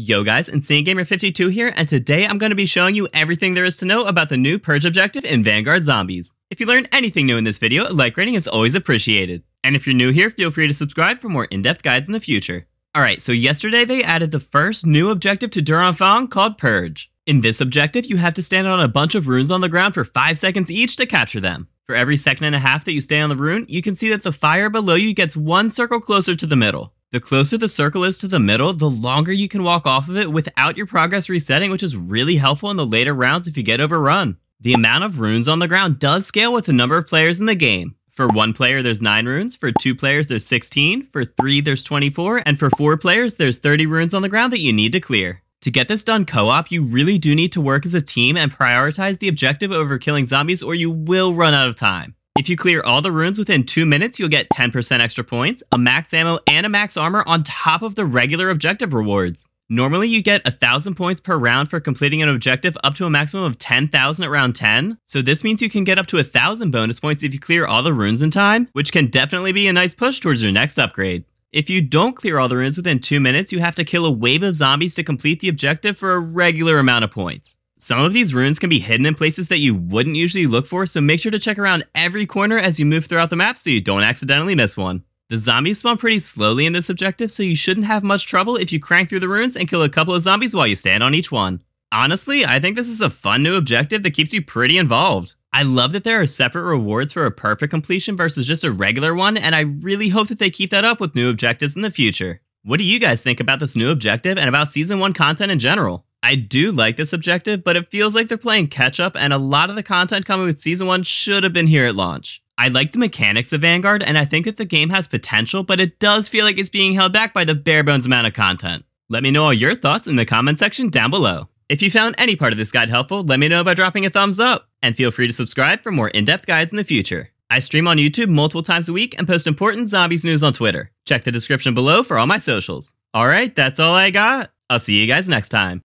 Yo guys, Insane Gamer 52 here, and today I'm going to be showing you everything there is to know about the new Purge objective in Vanguard Zombies. If you learned anything new in this video, a like rating is always appreciated. And if you're new here, feel free to subscribe for more in-depth guides in the future. Alright, so yesterday they added the first new objective to Duranfang called Purge. In this objective, you have to stand on a bunch of runes on the ground for 5 seconds each to capture them. For every second and a half that you stay on the rune, you can see that the fire below you gets one circle closer to the middle. The closer the circle is to the middle, the longer you can walk off of it without your progress resetting, which is really helpful in the later rounds if you get overrun. The amount of runes on the ground does scale with the number of players in the game. For one player, there's 9 runes. For two players, there's 16. For three, there's 24. And for four players, there's 30 runes on the ground that you need to clear. To get this done co-op, you really do need to work as a team and prioritize the objective over killing zombies or you will run out of time. If you clear all the runes within two minutes, you'll get 10% extra points, a max ammo, and a max armor on top of the regular objective rewards. Normally, you get 1,000 points per round for completing an objective up to a maximum of 10,000 at round 10, so this means you can get up to 1,000 bonus points if you clear all the runes in time, which can definitely be a nice push towards your next upgrade. If you don't clear all the runes within 2 minutes, you have to kill a wave of zombies to complete the objective for a regular amount of points. Some of these runes can be hidden in places that you wouldn't usually look for, so make sure to check around every corner as you move throughout the map so you don't accidentally miss one. The zombies spawn pretty slowly in this objective, so you shouldn't have much trouble if you crank through the runes and kill a couple of zombies while you stand on each one. Honestly, I think this is a fun new objective that keeps you pretty involved. I love that there are separate rewards for a perfect completion versus just a regular one, and I really hope that they keep that up with new objectives in the future. What do you guys think about this new objective and about Season 1 content in general? I do like this objective, but it feels like they're playing catch up, and a lot of the content coming with Season 1 should have been here at launch. I like the mechanics of Vanguard, and I think that the game has potential, but it does feel like it's being held back by the bare bones amount of content. Let me know all your thoughts in the comment section down below. If you found any part of this guide helpful, let me know by dropping a thumbs up, and feel free to subscribe for more in-depth guides in the future. I stream on YouTube multiple times a week and post important zombies news on Twitter. Check the description below for all my socials. Alright, that's all I got. I'll see you guys next time.